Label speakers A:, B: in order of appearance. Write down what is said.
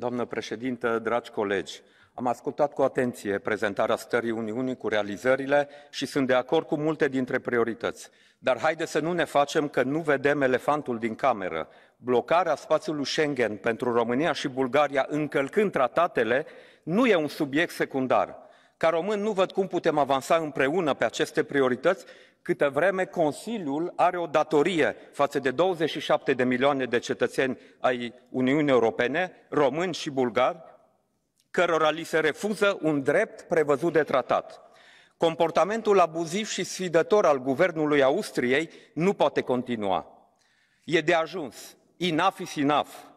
A: Doamnă președintă, dragi colegi, am ascultat cu atenție prezentarea stării Uniunii cu realizările și sunt de acord cu multe dintre priorități. Dar haide să nu ne facem că nu vedem elefantul din cameră. Blocarea spațiului Schengen pentru România și Bulgaria încălcând tratatele nu e un subiect secundar ca român nu văd cum putem avansa împreună pe aceste priorități câtă vreme Consiliul are o datorie față de 27 de milioane de cetățeni ai Uniunii Europene, români și bulgari, cărora li se refuză un drept prevăzut de tratat. Comportamentul abuziv și sfidător al guvernului Austriei nu poate continua. E de ajuns. Enough is enough.